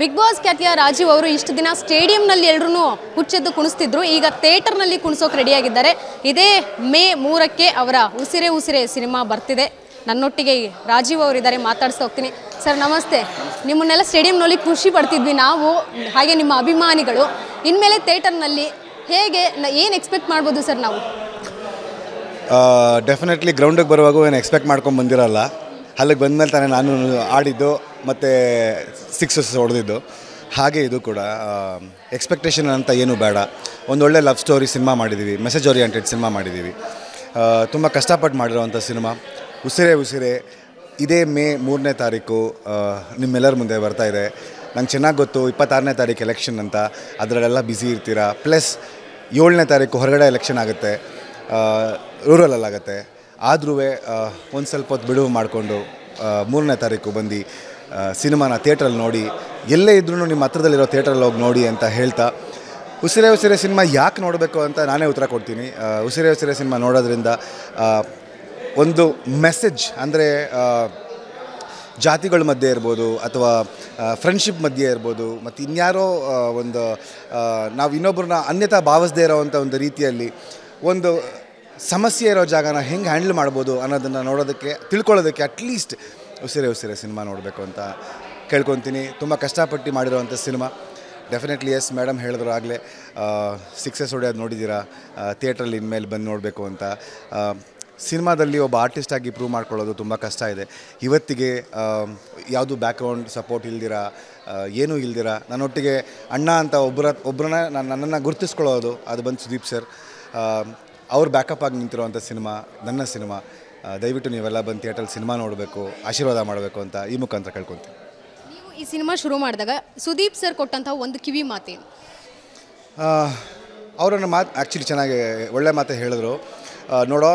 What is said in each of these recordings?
big boss ಖ್ಯಾತಿಯ ರಾಜೀವ್ ಅವರು ಇಷ್ಟು ದಿನ ಸ್ಟೇಡಿಯಂನಲ್ಲಿ ಎಲ್ಲರೂ ಹುಚ್ಚೆದ್ದು ಕುಣಿಸ್ತಿದ್ರು ಈಗ ಥಿಯೇಟರ್ನಲ್ಲಿ ಕುಣಿಸೋಕೆ ರೆಡಿಯಾಗಿದ್ದಾರೆ ಇದೇ ಮೇ ಮೂರಕ್ಕೆ ಅವರ ಉಸಿರೆ ಉಸಿರೆ ಸಿನಿಮಾ ಬರ್ತಿದೆ ನನ್ನೊಟ್ಟಿಗೆ ರಾಜೀವ್ ಅವರಿದ್ದಾರೆ ಮಾತಾಡಿಸ್ತಾ ಹೋಗ್ತೀನಿ ಸರ್ ನಮಸ್ತೆ ನಿಮ್ಮನ್ನೆಲ್ಲ ಸ್ಟೇಡಿಯಂನಲ್ಲಿ ಖುಷಿ ಪಡ್ತಿದ್ವಿ ನಾವು ಹಾಗೆ ನಿಮ್ಮ ಅಭಿಮಾನಿಗಳು ಇನ್ಮೇಲೆ ಥಿಯೇಟರ್ನಲ್ಲಿ ಹೇಗೆ ಏನು ಎಕ್ಸ್ಪೆಕ್ಟ್ ಮಾಡ್ಬೋದು ಸರ್ ನಾವು ಡೆಫಿನೆಟ್ಲಿ ಗ್ರೌಂಡಿಗೆ ಬರುವಾಗ ಏನು ಎಕ್ಸ್ಪೆಕ್ಟ್ ಮಾಡ್ಕೊಂಡು ಬಂದಿರಲ್ಲ ಅಲ್ಲಿಗೆ ಬಂದಮೇಲೆ ತಾನೇ ನಾನು ಆಡಿದ್ದು ಮತ್ತು ಸಿಕ್ಸಸ್ ಹೊಡೆದಿದ್ದು ಹಾಗೆ ಇದು ಕೂಡ ಎಕ್ಸ್ಪೆಕ್ಟೇಷನ್ ಅಂತ ಏನೂ ಬೇಡ ಒಂದೊಳ್ಳೆ ಲವ್ ಸ್ಟೋರಿ ಸಿನಿಮಾ ಮಾಡಿದ್ದೀವಿ ಮೆಸೇಜ್ ಓರಿಯೆಂಟೆಡ್ ಸಿನಿಮಾ ಮಾಡಿದ್ದೀವಿ ತುಂಬ ಕಷ್ಟಪಟ್ಟು ಮಾಡಿರೋವಂಥ ಸಿನಿಮಾ ಉಸಿರೇ ಉಸಿರೇ ಇದೇ ಮೇ ಮೂರನೇ ತಾರೀಕು ನಿಮ್ಮೆಲ್ಲರ ಮುಂದೆ ಬರ್ತಾ ಇದೆ ನಂಗೆ ಚೆನ್ನಾಗಿ ಗೊತ್ತು ಇಪ್ಪತ್ತಾರನೇ ತಾರೀಕು ಎಲೆಕ್ಷನ್ ಅಂತ ಅದರಲ್ಲೆಲ್ಲ ಬ್ಯುಸಿ ಇರ್ತೀರಾ ಪ್ಲಸ್ ಏಳನೇ ತಾರೀಕು ಹೊರಗಡೆ ಎಲೆಕ್ಷನ್ ಆಗುತ್ತೆ ರೂರಲಲ್ಲಾಗತ್ತೆ ಆದರೂ ಒಂದು ಸ್ವಲ್ಪ ಹೊತ್ತು ಬಿಡುವು ಮಾಡಿಕೊಂಡು ಮೂರನೇ ತಾರೀಕು ಬಂದು ಸಿನಿಮಾನ ಥಿಯೇಟ್ರಲ್ಲಿ ನೋಡಿ ಎಲ್ಲೇ ಇದ್ರೂ ನಿಮ್ಮ ಹತ್ರದಲ್ಲಿರೋ ಥಿಯೇಟ್ರಲ್ಲಿ ಹೋಗಿ ನೋಡಿ ಅಂತ ಹೇಳ್ತಾ ಉಸಿರೇ ಉಸಿರೇ ಸಿನಿಮಾ ಯಾಕೆ ನೋಡಬೇಕು ಅಂತ ನಾನೇ ಉತ್ತರ ಕೊಡ್ತೀನಿ ಉಸಿರೇ ಉಸಿರೇ ಸಿನಿಮಾ ನೋಡೋದ್ರಿಂದ ಒಂದು ಮೆಸೇಜ್ ಅಂದರೆ ಜಾತಿಗಳ ಮಧ್ಯೆ ಇರ್ಬೋದು ಅಥವಾ ಫ್ರೆಂಡ್ಶಿಪ್ ಮಧ್ಯೆ ಇರ್ಬೋದು ಮತ್ತು ಇನ್ಯಾರೋ ಒಂದು ನಾವು ಇನ್ನೊಬ್ಬರನ್ನ ಅನ್ಯತಾ ಭಾವಿಸದೇ ಇರೋವಂಥ ಒಂದು ರೀತಿಯಲ್ಲಿ ಒಂದು ಸಮಸ್ಯೆ ಇರೋ ಜಾಗನ ಹೆಂಗೆ ಹ್ಯಾಂಡಲ್ ಮಾಡ್ಬೋದು ಅನ್ನೋದನ್ನು ನೋಡೋದಕ್ಕೆ ತಿಳ್ಕೊಳ್ಳೋದಕ್ಕೆ ಅಟ್ಲೀಸ್ಟ್ ಉಸಿರೆ ಉಸಿರೆ ಸಿನಿಮಾ ನೋಡಬೇಕು ಅಂತ ಕೇಳ್ಕೊತೀನಿ ತುಂಬ ಕಷ್ಟಪಟ್ಟು ಮಾಡಿರೋವಂಥ ಸಿನಿಮಾ ಡೆಫಿನೆಟ್ಲಿ ಎಸ್ ಮೇಡಮ್ ಹೇಳಿದ್ರು ಆಗಲೇ ಸಿಕ್ಸಸ್ ಹೊಡೆಯೋದು ನೋಡಿದ್ದೀರಾ ಥಿಯೇಟ್ರಲ್ಲಿ ಇನ್ಮೇಲೆ ಬಂದು ನೋಡಬೇಕು ಅಂತ ಸಿನಿಮಾದಲ್ಲಿ ಒಬ್ಬ ಆರ್ಟಿಸ್ಟಾಗಿ ಪ್ರೂವ್ ಮಾಡ್ಕೊಳ್ಳೋದು ತುಂಬ ಕಷ್ಟ ಇದೆ ಇವತ್ತಿಗೆ ಯಾವುದು ಬ್ಯಾಕ್ಗ್ರೌಂಡ್ ಸಪೋರ್ಟ್ ಇಲ್ದಿರಾ ಏನೂ ಇಲ್ದಿರ ನನ್ನೊಟ್ಟಿಗೆ ಅಣ್ಣ ಅಂತ ಒಬ್ಬರ ಒಬ್ಬರನ್ನ ನಾನು ನನ್ನನ್ನು ಗುರುತಿಸ್ಕೊಳ್ಳೋದು ಅದು ಬಂದು ಸುದೀಪ್ ಸರ್ ಅವ್ರು ಬ್ಯಾಕಪ್ ಆಗಿ ನಿಂತಿರುವಂಥ ಸಿನಿಮಾ ನನ್ನ ಸಿನಿಮಾ ದಯವಿಟ್ಟು ನೀವೆಲ್ಲ ಬಂದು ಥಿಯೇಟ್ರಲ್ಲಿ ಸಿನಿಮಾ ನೋಡಬೇಕು ಆಶೀರ್ವಾದ ಮಾಡಬೇಕು ಅಂತ ಈ ಮುಖಾಂತರ ಕೇಳ್ಕೊತೀನಿ ನೀವು ಈ ಸಿನಿಮಾ ಶುರು ಮಾಡಿದಾಗ ಸುದೀಪ್ ಸರ್ ಕೊಟ್ಟಂಥ ಒಂದು ಕಿವಿ ಮಾತೇನು ಅವರನ್ನು ಮಾತು ಆ್ಯಕ್ಚುಲಿ ಚೆನ್ನಾಗಿ ಒಳ್ಳೆ ಮಾತು ಹೇಳಿದ್ರು ನೋಡೋ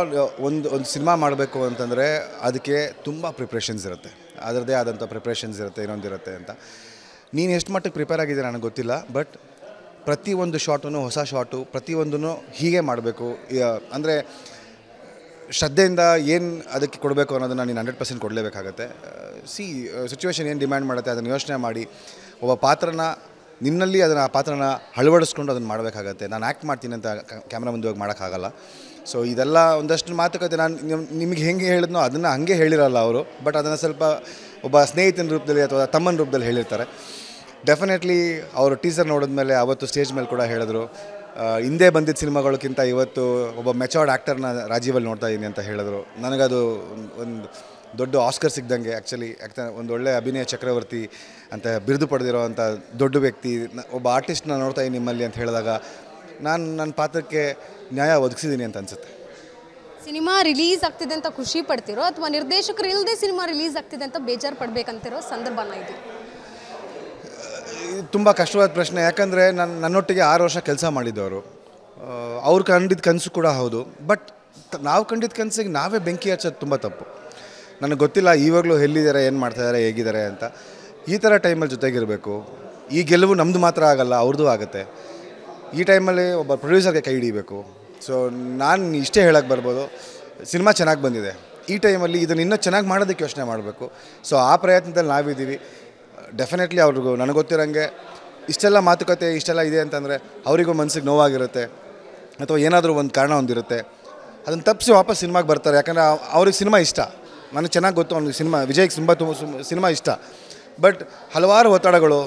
ಒಂದು ಒಂದು ಸಿನಿಮಾ ಮಾಡಬೇಕು ಅಂತಂದರೆ ಅದಕ್ಕೆ ತುಂಬ ಪ್ರಿಪ್ರೇಷನ್ಸ್ ಇರುತ್ತೆ ಅದರದ್ದೇ ಆದಂಥ ಪ್ರಿಪ್ರೇಷನ್ಸ್ ಇರುತ್ತೆ ಇನ್ನೊಂದಿರುತ್ತೆ ಅಂತ ನೀನು ಎಷ್ಟು ಮಟ್ಟಕ್ಕೆ ಪ್ರಿಪೇರ್ ಆಗಿದ್ದೀರ ನನಗೆ ಗೊತ್ತಿಲ್ಲ ಬಟ್ ಪ್ರತಿಯೊಂದು ಶಾಟನ್ನು ಹೊಸ ಶಾಟು ಪ್ರತಿಯೊಂದನ್ನು ಹೀಗೆ ಮಾಡಬೇಕು ಅಂದರೆ ಶ್ರದ್ಧೆಯಿಂದ ಏನು ಅದಕ್ಕೆ ಕೊಡಬೇಕು ಅನ್ನೋದನ್ನು ನೀನು ಹಂಡ್ರೆಡ್ ಪರ್ಸೆಂಟ್ ಕೊಡಲೇಬೇಕಾಗತ್ತೆ ಸಿ ಸಿಚುವೇಶನ್ ಏನು ಡಿಮ್ಯಾಂಡ್ ಮಾಡುತ್ತೆ ಅದನ್ನು ಯೋಚನೆ ಮಾಡಿ ಒಬ್ಬ ಪಾತ್ರನ ನಿನ್ನಲ್ಲಿ ಅದನ್ನು ಆ ಪಾತ್ರನ ಅಳವಡಿಸ್ಕೊಂಡು ಅದನ್ನು ಮಾಡಬೇಕಾಗತ್ತೆ ನಾನು ಆ್ಯಕ್ಟ್ ಮಾಡ್ತೀನಿ ಅಂತ ಕ್ಯಾಮ್ರಾ ಮುಂದೆ ಹೋಗಿ ಮಾಡೋಕ್ಕಾಗಲ್ಲ ಸೊ ಇದೆಲ್ಲ ಒಂದಷ್ಟು ಮಾತುಕತೆ ನಾನು ನಿಮಗೆ ಹೆಂಗೆ ಹೇಳಿದ್ನೋ ಅದನ್ನು ಹಾಗೆ ಹೇಳಿರಲ್ಲ ಅವರು ಬಟ್ ಅದನ್ನು ಸ್ವಲ್ಪ ಒಬ್ಬ ಸ್ನೇಹಿತನ ರೂಪದಲ್ಲಿ ಅಥವಾ ತಮ್ಮನ ರೂಪದಲ್ಲಿ ಹೇಳಿರ್ತಾರೆ ಡೆಫಿನೆಟ್ಲಿ ಅವರು ಟೀಸರ್ ನೋಡಿದ್ಮೇಲೆ ಅವತ್ತು ಸ್ಟೇಜ್ ಮೇಲೆ ಕೂಡ ಹೇಳಿದ್ರು ಹಿಂದೆ ಬಂದಿದ್ದ ಸಿನಿಮಾಗಳಕ್ಕಿಂತ ಇವತ್ತು ಒಬ್ಬ ಮೆಚೋರ್ಡ್ ಆ್ಯಕ್ಟರ್ನ ರಾಜೀವಲ್ಲಿ ನೋಡ್ತಾ ಇದ್ದೀನಿ ಅಂತ ಹೇಳಿದ್ರು ನನಗದು ಒಂದು ದೊಡ್ಡ ಆಸ್ಕರ್ ಸಿಗ್ದಂಗೆ ಆ್ಯಕ್ಚುಲಿ ಯಾಕಂದರೆ ಒಂದು ಒಳ್ಳೆ ಅಭಿನಯ ಚಕ್ರವರ್ತಿ ಅಂತ ಬಿರುದು ಪಡೆದಿರೋ ಅಂಥ ದೊಡ್ಡ ವ್ಯಕ್ತಿ ಒಬ್ಬ ಆರ್ಟಿಸ್ಟ್ನ ನೋಡ್ತಾ ಇದ್ದೀನಿ ನಿಮ್ಮಲ್ಲಿ ಅಂತ ಹೇಳಿದಾಗ ನಾನು ನನ್ನ ಪಾತ್ರಕ್ಕೆ ನ್ಯಾಯ ಒದಗಿಸಿದ್ದೀನಿ ಅಂತ ಅನಿಸುತ್ತೆ ಸಿನಿಮಾ ರಿಲೀಸ್ ಆಗ್ತಿದೆ ಅಂತ ಖುಷಿ ಪಡ್ತಿರೋ ಅಥವಾ ನಿರ್ದೇಶಕರು ಇಲ್ಲದೆ ಸಿನಿಮಾ ರಿಲೀಸ್ ಆಗ್ತಿದೆ ಅಂತ ಬೇಜಾರು ಪಡಬೇಕಂತಿರೋ ಸಂದರ್ಭನ ಇದು ತುಂಬ ಕಷ್ಟವಾದ ಪ್ರಶ್ನೆ ಯಾಕಂದರೆ ನಾನು ನನ್ನೊಟ್ಟಿಗೆ ಆರು ವರ್ಷ ಕೆಲಸ ಮಾಡಿದ್ದವರು ಅವ್ರು ಕಂಡಿದ್ದ ಕನಸು ಕೂಡ ಹೌದು ಬಟ್ ನಾವು ಕಂಡಿದ್ದ ಕನಸಿಗೆ ನಾವೇ ಬೆಂಕಿ ಹಚ್ಚೋದು ತುಂಬ ತಪ್ಪು ನನಗೆ ಗೊತ್ತಿಲ್ಲ ಈವಾಗಲೂ ಎಲ್ಲಿದ್ದಾರೆ ಏನು ಮಾಡ್ತಾಯಿದ್ದಾರೆ ಹೇಗಿದ್ದಾರೆ ಅಂತ ಈ ಥರ ಟೈಮಲ್ಲಿ ಜೊತೆಗಿರಬೇಕು ಈ ಗೆಲುವು ನಮ್ಮದು ಮಾತ್ರ ಆಗಲ್ಲ ಅವ್ರದ್ದು ಆಗುತ್ತೆ ಈ ಟೈಮಲ್ಲಿ ಒಬ್ಬ ಪ್ರೊಡ್ಯೂಸರ್ಗೆ ಕೈ ಹಿಡಿಬೇಕು ಸೊ ನಾನು ಇಷ್ಟೇ ಹೇಳೋಕ್ಕೆ ಬರ್ಬೋದು ಸಿನಿಮಾ ಚೆನ್ನಾಗಿ ಬಂದಿದೆ ಈ ಟೈಮಲ್ಲಿ ಇದನ್ನು ಇನ್ನೂ ಚೆನ್ನಾಗಿ ಮಾಡೋದಕ್ಕೆ ಯೋಚನೆ ಮಾಡಬೇಕು ಸೊ ಆ ಪ್ರಯತ್ನದಲ್ಲಿ ನಾವಿದ್ದೀವಿ ಡೆಫಿನೆಟ್ಲಿ ಅವ್ರಿಗೂ ನನಗೆ ಗೊತ್ತಿರೋಂಗೆ ಇಷ್ಟೆಲ್ಲ ಮಾತುಕತೆ ಇಷ್ಟೆಲ್ಲ ಇದೆ ಅಂತಂದರೆ ಅವರಿಗೂ ಮನಸ್ಸಿಗೆ ನೋವಾಗಿರುತ್ತೆ ಅಥವಾ ಏನಾದರೂ ಒಂದು ಕಾರಣ ಒಂದಿರುತ್ತೆ ಅದನ್ನು ತಪ್ಪಿಸಿ ವಾಪಸ್ ಸಿನಿಮಾಗೆ ಬರ್ತಾರೆ ಯಾಕಂದರೆ ಅವ್ರಿಗೆ ಸಿನಿಮಾ ಇಷ್ಟ ನನಗೆ ಚೆನ್ನಾಗಿ ಗೊತ್ತು ಅವ್ನಿಗೆ ಸಿನಿಮಾ ವಿಜಯ್ಗೆ ತುಂಬ ತುಂಬ ಸಿನಿಮಾ ಇಷ್ಟ ಬಟ್ ಹಲವಾರು ಒತ್ತಡಗಳು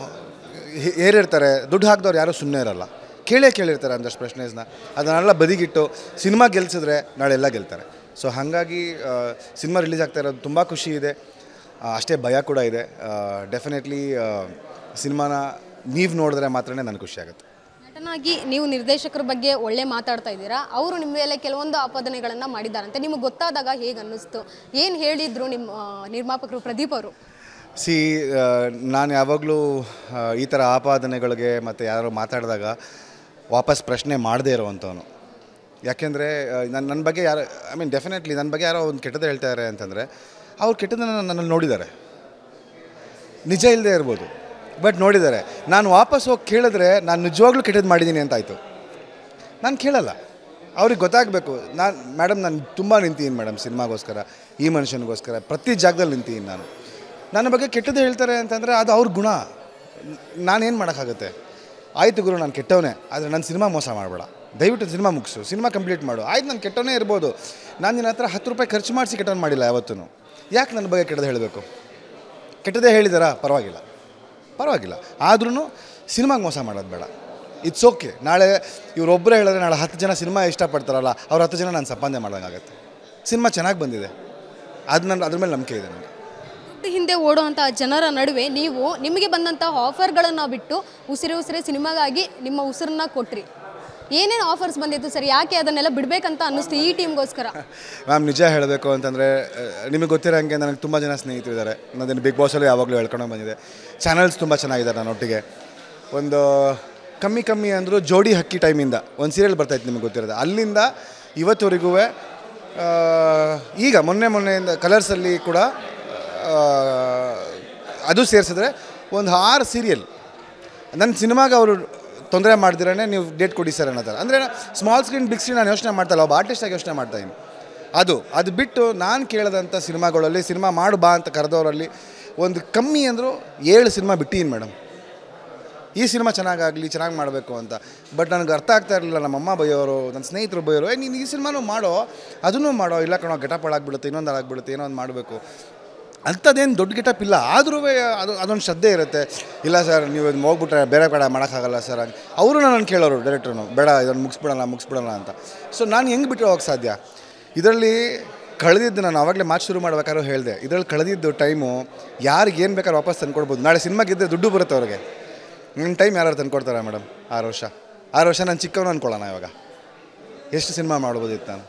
ಏರಿರ್ತಾರೆ ದುಡ್ಡು ಹಾಕಿದವ್ರು ಯಾರೂ ಸುಮ್ಮನೆ ಇರಲ್ಲ ಕೇಳೇ ಕೇಳಿರ್ತಾರೆ ಅಂದಷ್ಟು ಪ್ರಶ್ನೆಸ್ನ ಅದನ್ನೆಲ್ಲ ಬದಿಗಿಟ್ಟು ಸಿನಿಮಾ ಗೆಲ್ಸಿದ್ರೆ ಎಲ್ಲ ಗೆಲ್ತಾರೆ ಸೊ ಹಾಗಾಗಿ ಸಿನಿಮಾ ರಿಲೀಸ್ ಆಗ್ತಾ ಇರೋದು ತುಂಬ ಖುಷಿ ಇದೆ ಅಷ್ಟೇ ಭಯ ಕೂಡ ಇದೆ ಡೆಫಿನೆಟ್ಲಿ ಸಿನಿಮಾನ ನೀವು ನೋಡಿದ್ರೆ ಮಾತ್ರನೇ ನನಗೆ ಖುಷಿಯಾಗುತ್ತೆ ನಟನಾಗಿ ನೀವು ನಿರ್ದೇಶಕರ ಬಗ್ಗೆ ಒಳ್ಳೆ ಮಾತಾಡ್ತಾ ಇದ್ದೀರಾ ಅವರು ನಿಮ್ಮ ಮೇಲೆ ಕೆಲವೊಂದು ಆಪಾದನೆಗಳನ್ನು ಮಾಡಿದ್ದಾರಂತೆ ನಿಮಗೆ ಗೊತ್ತಾದಾಗ ಹೇಗೆ ಅನ್ನಿಸ್ತು ಏನು ಹೇಳಿದರು ನಿಮ್ಮ ನಿರ್ಮಾಪಕರು ಪ್ರದೀಪ್ ಅವರು ಸಿ ನಾನು ಯಾವಾಗಲೂ ಈ ಥರ ಆಪಾದನೆಗಳಿಗೆ ಮತ್ತು ಯಾರು ಮಾತಾಡಿದಾಗ ವಾಪಸ್ ಪ್ರಶ್ನೆ ಮಾಡದೇ ಇರುವಂಥವನು ಯಾಕೆಂದರೆ ನನ್ನ ನನ್ನ ಬಗ್ಗೆ ಯಾರು ಐ ಮೀನ್ ಡೆಫಿನೆಟ್ಲಿ ನನ್ನ ಬಗ್ಗೆ ಯಾರೋ ಒಂದು ಕೆಟ್ಟದ್ದು ಹೇಳ್ತಾರೆ ಅಂತಂದರೆ ಅವ್ರು ಕೆಟ್ಟದನ್ನು ನನ್ನನ್ನು ನೋಡಿದ್ದಾರೆ ನಿಜ ಇಲ್ಲದೆ ಇರ್ಬೋದು ಬಟ್ ನೋಡಿದ್ದಾರೆ ನಾನು ವಾಪಸ್ ಹೋಗಿ ಕೇಳಿದ್ರೆ ನಾನು ನಿಜವಾಗ್ಲೂ ಕೆಟ್ಟದ್ದು ಮಾಡಿದ್ದೀನಿ ಅಂತಾಯಿತು ನಾನು ಕೇಳಲ್ಲ ಅವ್ರಿಗೆ ಗೊತ್ತಾಗಬೇಕು ನಾನು ಮೇಡಮ್ ನಾನು ತುಂಬ ನಿಂತೀನಿ ಮೇಡಮ್ ಸಿನಿಮಾಗೋಸ್ಕರ ಈ ಮನುಷ್ಯನಿಗೋಸ್ಕರ ಪ್ರತಿ ಜಾಗದಲ್ಲಿ ನಿಂತೀನಿ ನಾನು ನನ್ನ ಬಗ್ಗೆ ಕೆಟ್ಟದ್ದು ಹೇಳ್ತಾರೆ ಅಂತಂದರೆ ಅದು ಅವ್ರ ಗುಣ ನಾನೇನು ಮಾಡೋಕ್ಕಾಗುತ್ತೆ ಆಯಿತು ಗುರು ನಾನು ಕೆಟ್ಟವನೇ ಆದರೆ ನನ್ನ ಸಿನಿಮಾ ಮೋಸ ಮಾಡಬೇಡ ದಯವಿಟ್ಟು ಸಿನಿಮಾ ಮುಗಿಸು ಸಿನಿಮಾ ಕಂಪ್ಲೀಟ್ ಮಾಡು ಆಯ್ತು ನಾನು ಕೆಟ್ಟವನೇ ಇರ್ಬೋದು ನಾನು ನಿನ್ನ ಹತ್ರ ಹತ್ತು ರೂಪಾಯಿ ಖರ್ಚು ಮಾಡಿಸಿ ಕೆಟ್ಟವನು ಮಾಡಿಲ್ಲ ಯಾವತ್ತೂ ಯಾಕೆ ನನ್ನ ಬಗ್ಗೆ ಕೆಟ್ಟದೇ ಹೇಳಬೇಕು ಕೆಟ್ಟದೇ ಹೇಳಿದಾರಾ ಪರವಾಗಿಲ್ಲ ಪರವಾಗಿಲ್ಲ ಆದ್ರೂ ಸಿನಿಮಾಗೆ ಮೋಸ ಮಾಡೋದು ಬೇಡ ಇಟ್ಸ್ ಓಕೆ ನಾಳೆ ಇವರೊಬ್ಬರೇ ಹೇಳಿದ್ರೆ ನಾಳೆ ಹತ್ತು ಜನ ಸಿನಿಮಾ ಇಷ್ಟಪಡ್ತಾರಲ್ಲ ಅವ್ರು ಹತ್ತು ಜನ ನಾನು ಸಂಪಾದನೆ ಮಾಡೋಂಗಾಗತ್ತೆ ಸಿನಿಮಾ ಚೆನ್ನಾಗಿ ಬಂದಿದೆ ಅದು ನನ್ನ ಅದ್ರ ಮೇಲೆ ನಂಬಿಕೆ ಇದೆ ನನಗೆ ಹಿಂದೆ ಓಡುವಂಥ ಜನರ ನಡುವೆ ನೀವು ನಿಮಗೆ ಬಂದಂಥ ಆಫರ್ಗಳನ್ನು ಬಿಟ್ಟು ಉಸಿರೆ ಉಸಿರೇ ಸಿನಿಮಾಗಾಗಿ ನಿಮ್ಮ ಉಸಿರನ್ನ ಕೊಟ್ರಿ ಏನೇನು ಆಫರ್ಸ್ ಬಂದಿತ್ತು ಸರ್ ಯಾಕೆ ಅದನ್ನೆಲ್ಲ ಬಿಡಬೇಕಂತ ಅನ್ನಿಸ್ತು ಈ ಟೀಮ್ಗೋಸ್ಕರ ಮ್ಯಾಮ್ ನಿಜ ಹೇಳಬೇಕು ಅಂತಂದರೆ ನಿಮಗೆ ಗೊತ್ತಿರೋ ಹಾಗೆ ನನಗೆ ತುಂಬ ಜನ ಸ್ನೇಹಿತರಿದ್ದಾರೆ ನನ್ನ ಬಿಗ್ ಬಾಸಲ್ಲೂ ಯಾವಾಗಲೂ ಹೇಳ್ಕೊಂಡು ಬಂದಿದೆ ಚಾನಲ್ಸ್ ತುಂಬ ನನ್ನ ನನ್ನೊಟ್ಟಿಗೆ ಒಂದು ಕಮ್ಮಿ ಕಮ್ಮಿ ಅಂದರೂ ಜೋಡಿ ಹಕ್ಕಿ ಟೈಮಿಂದ ಒಂದು ಸೀರಿಯಲ್ ಬರ್ತಾಯಿತ್ತು ನಿಮಗೆ ಗೊತ್ತಿರೋದು ಅಲ್ಲಿಂದ ಇವತ್ತುವರೆಗೂ ಈಗ ಮೊನ್ನೆ ಮೊನ್ನೆಯಿಂದ ಕಲರ್ಸಲ್ಲಿ ಕೂಡ ಅದು ಸೇರಿಸಿದ್ರೆ ಒಂದು ಆರು ಸೀರಿಯಲ್ ನನ್ನ ಸಿನಿಮಾಗೆ ಅವರು ತೊಂದರೆ ಮಾಡ್ದಿರೇ ನೀವು ಡೇಟ್ ಕೊಡಿ ಸರ್ ಅನ್ನೋ ಅಂದರೆ ಸ್ಮಾಲ್ ಸ್ಕ್ರೀನ್ ಬಿಗ್ ಸ್ಕ್ರೀನ್ ನಾನು ಯೋಚನೆ ಇಲ್ಲ ಒಬ್ಬ ಆರ್ಟಿಸ್ಟಾಗಿ ಯೋಚನೆ ಮಾಡ್ತಾಯಿದ್ದೀನಿ ಅದು ಅದು ಬಿಟ್ಟು ನಾನು ಕೇಳಿದಂಥ ಸಿನಿಮಾಗಳಲ್ಲಿ ಸಿನಿಮಾ ಮಾಡು ಬಾ ಅಂತ ಕರೆದವರಲ್ಲಿ ಒಂದು ಕಮ್ಮಿ ಅಂದರೂ ಏಳು ಸಿನಿಮಾ ಬಿಟ್ಟೀನಿ ಮೇಡಮ್ ಈ ಸಿನಿಮಾ ಚೆನ್ನಾಗಾಗಲಿ ಚೆನ್ನಾಗಿ ಮಾಡಬೇಕು ಅಂತ ಬಟ್ ನನಗೆ ಅರ್ಥ ಆಗ್ತಾ ಇರಲಿಲ್ಲ ಅಮ್ಮ ಬೈಯೋರು ನನ್ನ ಸ್ನೇಹಿತರು ಬೈಯೋರು ಏ ನೀನು ಈ ಸಿನಿಮಾನು ಮಾಡೋ ಅದನ್ನು ಮಾಡೋ ಇಲ್ಲ ಕಣೋ ಆಗಿಬಿಡುತ್ತೆ ಇನ್ನೊಂದು ಹಾಳಾಗ್ಬಿಡುತ್ತೆ ಏನೋ ಒಂದು ಮಾಡಬೇಕು ಅಂಥದ್ದೇನು ದೊಡ್ಡ ಗಿಟಪ್ ಇಲ್ಲ ಆದರೂ ಅದು ಅದೊಂದು ಶ್ರದ್ಧೆ ಇರುತ್ತೆ ಇಲ್ಲ ಸರ್ ನೀವು ಇದು ಹೋಗ್ಬಿಟ್ರೆ ಬೇರೆ ಕಡೆ ಮಾಡೋಕ್ಕಾಗಲ್ಲ ಸರ್ ಅವರು ನಾನು ಕೇಳೋರು ಡೈರೆಕ್ಟ್ರು ಬೇಡ ಇದನ್ನು ಮುಗಿಸ್ಬಿಡೋಣ ಮುಗಿಸ್ಬಿಡೋಣ ಅಂತ ಸೊ ನಾನು ಹೆಂಗೆ ಬಿಟ್ಟು ಹೋಗೋಕೆ ಸಾಧ್ಯ ಇದರಲ್ಲಿ ಕಳೆದಿದ್ದು ನಾನು ಆವಾಗಲೇ ಮಾತು ಶುರು ಮಾಡ್ಬೇಕಾದ್ರೂ ಹೇಳಿದೆ ಇದರಲ್ಲಿ ಕಳೆದಿದ್ದು ಟೈಮು ಯಾರಿಗೇನು ಬೇಕಾದ್ರೂ ವಾಪಸ್ ತಂದುಕೊಡ್ಬೋದು ನಾಳೆ ಸಿನಿಮಾಗಿದ್ದರೆ ದುಡ್ಡು ಬರುತ್ತೆ ಅವ್ರಿಗೆ ನಿಮ್ಮ ಟೈಮ್ ಯಾರು ತಂದುಕೊಡ್ತಾರೆ ಮೇಡಮ್ ಆರು ವರ್ಷ ಆರು ವರ್ಷ ನಾನು ಚಿಕ್ಕವನು ಅಂದ್ಕೊಳ್ಳೋಣ ಇವಾಗ ಎಷ್ಟು ಸಿನಿಮಾ ಮಾಡ್ಬೋದಿತ್ತು ನಾನು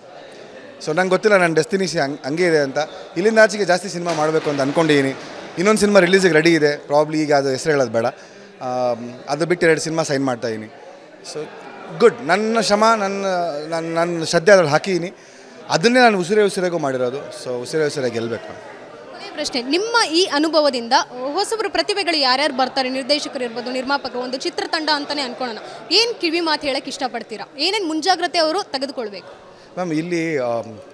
ಸೊ ನಂಗೆ ಗೊತ್ತಿಲ್ಲ ನನ್ನ ಡೆಸ್ಟಿನೇಷನ್ ಹಂಗೆ ಹಂಗೆ ಇದೆ ಅಂತ ಇಲ್ಲಿಂದ ಆಚೆಗೆ ಜಾಸ್ತಿ ಸಿನಿಮಾ ಮಾಡಬೇಕು ಅಂತ ಅಂದ್ಕೊಂಡಿದ್ದೀನಿ ಇನ್ನೊಂದು ಸಿನಿಮಾ ರಿಲೀಸಿಗೆ ರೆಡಿ ಇದೆ ಪ್ರಾಬ್ಲಿ ಈಗ ಅದು ಹೆಸರು ಹೇಳೋದು ಬೇಡ ಅದು ಬಿಟ್ಟು ಎರಡು ಸಿನಿಮಾ ಸೈನ್ ಮಾಡ್ತಾಯಿದ್ದೀನಿ ಸೊ ಗುಡ್ ನನ್ನ ಶ್ರಮ ನನ್ನ ನನ್ನ ನನ್ನ ಶ್ರದ್ಧೆ ಅದ್ರಲ್ಲಿ ಹಾಕಿದ್ದೀನಿ ಅದನ್ನೇ ನಾನು ಉಸಿರೇ ಉಸಿರೇಗೂ ಮಾಡಿರೋದು ಸೊ ಉಸಿರೇ ಉಸಿರೇ ಗೆಲ್ಲಬೇಕು ಪ್ರಶ್ನೆ ನಿಮ್ಮ ಈ ಅನುಭವದಿಂದ ಹೊಸಬ್ರು ಪ್ರತಿಭೆಗಳು ಯಾರ್ಯಾರು ಬರ್ತಾರೆ ನಿರ್ದೇಶಕರು ಇರ್ಬೋದು ನಿರ್ಮಾಪಕರು ಒಂದು ಚಿತ್ರತಂಡ ಅಂತಲೇ ಅನ್ಕೊಳ್ಳೋಣ ಏನು ಕಿವಿ ಮಾತು ಹೇಳಕ್ಕೆ ಇಷ್ಟಪಡ್ತೀರಾ ಏನೇನು ಮುಂಜಾಗ್ರತೆ ಅವರು ತೆಗೆದುಕೊಳ್ಬೇಕು ಮ್ಯಾಮ್ ಇಲ್ಲಿ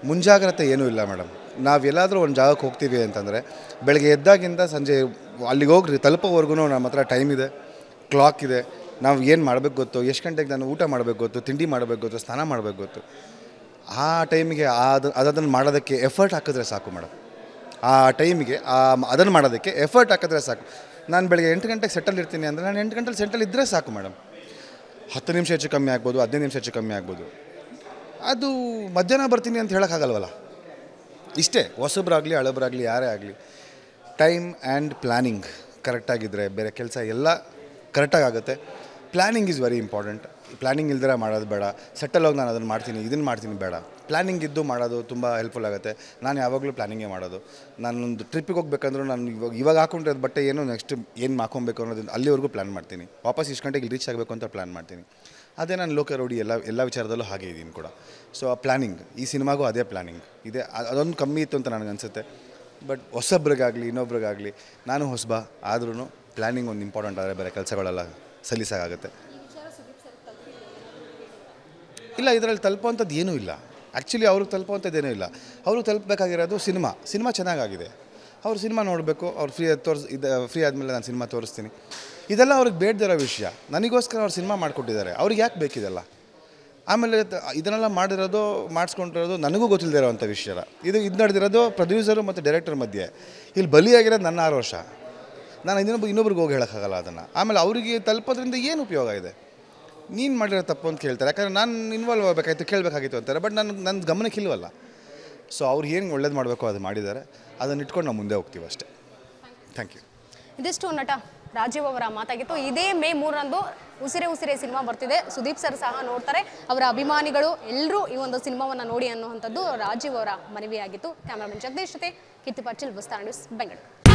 ಮುಂಜಾಗ್ರತೆ ಏನೂ ಇಲ್ಲ ಮೇಡಮ್ ನಾವೆಲ್ಲಾದರೂ ಒಂದು ಜಾಗಕ್ಕೆ ಹೋಗ್ತೀವಿ ಅಂತಂದರೆ ಬೆಳಗ್ಗೆ ಎದ್ದಾಗಿಂದ ಸಂಜೆ ಅಲ್ಲಿಗೆ ಹೋಗ್ರಿ ತಲುಪೋವರೆಗೂ ನಮ್ಮ ಹತ್ರ ಟೈಮ್ ಇದೆ ಕ್ಲಾಕ್ ಇದೆ ನಾವು ಏನು ಮಾಡಬೇಕು ಗೊತ್ತು ಎಷ್ಟು ಗಂಟೆಗೆ ನಾನು ಊಟ ಮಾಡಬೇಕು ಗೊತ್ತು ತಿಂಡಿ ಮಾಡಬೇಕು ಗೊತ್ತು ಸ್ನಾನ ಮಾಡಬೇಕು ಗೊತ್ತು ಆ ಟೈಮಿಗೆ ಅದು ಅದನ್ನು ಮಾಡೋದಕ್ಕೆ ಎಫರ್ಟ್ ಹಾಕಿದ್ರೆ ಸಾಕು ಮೇಡಮ್ ಆ ಟೈಮಿಗೆ ಆ ಅದನ್ನು ಮಾಡೋದಕ್ಕೆ ಎಫರ್ಟ್ ಹಾಕಿದ್ರೆ ಸಾಕು ನಾನು ಬೆಳಗ್ಗೆ ಎಂಟು ಗಂಟೆಗೆ ಸೆಟಲ್ ಇರ್ತೀನಿ ಅಂದರೆ ನಾನು ಎಂಟು ಗಂಟೆಲಿ ಸೆಟಲ್ ಇದ್ದರೆ ಸಾಕು ಮೇಡಮ್ ಹತ್ತು ನಿಮಿಷ ಹೆಚ್ಚು ಕಮ್ಮಿ ಆಗ್ಬೋದು ಹದಿನೈದು ನಿಮಿಷ ಹೆಚ್ಚು ಕಮ್ಮಿ ಆಗ್ಬೋದು ಅದು ಮಧ್ಯಾಹ್ನ ಬರ್ತೀನಿ ಅಂತ ಹೇಳೋಕ್ಕಾಗಲ್ವಲ್ಲ ಇಷ್ಟೇ ಹೊಸಬ್ರಾಗಲಿ ಹಳಬ್ರಾಗಲಿ ಯಾರೇ ಆಗಲಿ ಟೈಮ್ ಆ್ಯಂಡ್ ಪ್ಲ್ಯಾನಿಂಗ್ ಕರೆಕ್ಟಾಗಿದ್ದರೆ ಬೇರೆ ಕೆಲಸ ಎಲ್ಲ ಕರೆಕ್ಟಾಗುತ್ತೆ planning is very important planning ಇಲ್ದಿರ ಮಾಡೋದು ಬೇಡ ಸೆಟಲ್ ಹೋಗಿ ನಾನು ಅದನ್ನು ಮಾಡ್ತೀನಿ ಇದನ್ನು ಮಾಡ್ತೀನಿ ಬೇಡ ಪ್ಲ್ಯಾನಿಂಗ್ ಇದ್ದು ಮಾಡೋದು ತುಂಬ ಹೆಲ್ಪ್ಫುಲ್ ಆಗುತ್ತೆ ನಾನು ಯಾವಾಗಲೂ ಪ್ಲ್ಯಾನಿಂಗೇ ಮಾಡೋದು ನಾನೊಂದು ಟ್ರಿಪ್ಪಿಗೆ ಹೋಗ್ಬೇಕಂದ್ರೂ ನಾನು ಇವಾಗ ಇವಾಗ ಹಾಕೊಂಡಿರೋದು ಬಟ್ಟೆ ಏನು ನೆಕ್ಸ್ಟ್ ಏನು ಹಾಕೊಬೇಕು ಅನ್ನೋದು ಅಲ್ಲಿವರೆಗೂ ಪ್ಲ್ಯಾನ್ ಮಾಡ್ತೀನಿ ವಾಪಸ್ ಇಷ್ಟು ಗಂಟೆಗೆ ರೀಚ್ ಆಗಬೇಕು ಅಂತ ಪ್ಲ್ಯಾನ್ ಮಾಡ್ತೀನಿ ಅದೇ ನಾನು ಲೋಕ ರೋಡಿ ಎಲ್ಲ ಎಲ್ಲ ವಿಚಾರದಲ್ಲೂ ಹಾಗೆ ಇದ್ದೀನಿ ಕೂಡ ಸೊ ಆ ಪ್ಲ್ಯಾನಿಂಗ್ ಈ ಸಿನಿಮಾಗೂ ಅದೇ ಪ್ಲ್ಯಾನಿಂಗ್ ಇದೆ ಅದೊಂದು ಕಮ್ಮಿ ಇತ್ತು ಅಂತ ನನಗನ್ಸುತ್ತೆ ಬಟ್ ಹೊಸೊಬ್ರಿಗಾಗಲಿ ಇನ್ನೊಬ್ರಿಗಾಗಲಿ ನಾನು ಹೊಸಬ ಆದ್ರೂ ಪ್ಲ್ಯಾನಿಂಗ್ ಒಂದು ಇಂಪಾರ್ಟೆಂಟ್ ಆದರೆ ಬೇರೆ ಕೆಲಸಗಳೆಲ್ಲ ಸಲ್ಲಿಸಾಗುತ್ತೆ ಇಲ್ಲ ಇದರಲ್ಲಿ ತಲುಪುವಂಥದ್ದು ಏನೂ ಇಲ್ಲ ಆ್ಯಕ್ಚುಲಿ ಅವ್ರಿಗೆ ತಲುಪುವಂಥದ್ದೇನೂ ಇಲ್ಲ ಅವ್ರಿಗೆ ತಲುಪಬೇಕಾಗಿರೋದು ಸಿನಿಮಾ ಸಿನಿಮಾ ಚೆನ್ನಾಗಾಗಿದೆ ಅವ್ರು ಸಿನಿಮಾ ನೋಡಬೇಕು ಅವ್ರು ಫ್ರೀ ತೋರಿಸ್ ಇದು ಫ್ರೀ ಆದಮೇಲೆ ನಾನು ಸಿನಿಮಾ ತೋರಿಸ್ತೀನಿ ಇದೆಲ್ಲ ಅವ್ರಿಗೆ ಬೇಡದಿರೋ ವಿಷಯ ನನಗೋಸ್ಕರ ಅವ್ರು ಸಿನಿಮಾ ಮಾಡಿಕೊಟ್ಟಿದ್ದಾರೆ ಅವ್ರಿಗೆ ಯಾಕೆ ಬೇಕಿದೆಲ್ಲ ಆಮೇಲೆ ಇದನ್ನೆಲ್ಲ ಮಾಡಿರೋದು ಮಾಡಿಸ್ಕೊಂಡಿರೋದು ನನಗೂ ಇರೋವಂಥ ವಿಷಯ ಇದು ಇದು ನಡೆದಿರೋದು ಪ್ರೊಡ್ಯೂಸರು ಮತ್ತು ಡೈರೆಕ್ಟರ್ ಮಧ್ಯೆ ಇಲ್ಲಿ ಬಲಿಯಾಗಿರೋದು ನನ್ನ ಆರು ನಾನು ಇನ್ನೊಬ್ಬ ಇನ್ನೊಬ್ರಿಗೆ ಹೋಗಿ ಹೇಳೋಕ್ಕಾಗಲ್ಲ ಅದನ್ನು ಆಮೇಲೆ ಅವರಿಗೆ ತಲುಪೋದ್ರಿಂದ ಏನು ಉಪಯೋಗ ಇದೆ ನೀನು ಮಾಡಿರೋ ತಪ್ಪು ಅಂತ ಕೇಳ್ತಾರೆ ಯಾಕಂದರೆ ನಾನು ಇನ್ವಾಲ್ವ್ ಆಗಬೇಕಾಗಿತ್ತು ಕೇಳಬೇಕಾಗಿತ್ತು ಅಂತಾರೆ ಬಟ್ ನನ್ನ ನನ್ನ ಗಮನಕ್ಕೆ ಇಲ್ವಲ್ಲ ಸೊ ಅವ್ರು ಏನು ಒಳ್ಳೇದು ಮಾಡಬೇಕು ಅದು ಮಾಡಿದ್ದಾರೆ ಅದನ್ನು ಇಟ್ಕೊಂಡು ನಾವು ಮುಂದೆ ಹೋಗ್ತೀವಿ ಅಷ್ಟೇ ಥ್ಯಾಂಕ್ ಯು ಇದಿಷ್ಟು ನಟ ರಾಜೀವ್ ಅವರ ಮಾತಾಗಿತ್ತು ಇದೇ ಮೇ ಮೂರರಂದು ಉಸಿರೆ ಉಸಿರೇ ಸಿನಿಮಾ ಬರ್ತಿದೆ ಸುದೀಪ್ ಸರ್ ಸಹ ನೋಡ್ತಾರೆ ಅವರ ಅಭಿಮಾನಿಗಳು ಎಲ್ಲರೂ ಈ ಒಂದು ಸಿನಿಮಾವನ್ನು ನೋಡಿ ಅನ್ನುವಂಥದ್ದು ರಾಜೀವ್ ಅವರ ಮನವಿಯಾಗಿತ್ತು ಕ್ಯಾಮರಾಮನ್ ಜಗದೀಶ್ ಜೊತೆ ಕೀರ್ತಿ ಪಾಟೀಲ್ ನ್ಯೂಸ್ ಬೆಂಗಳೂರು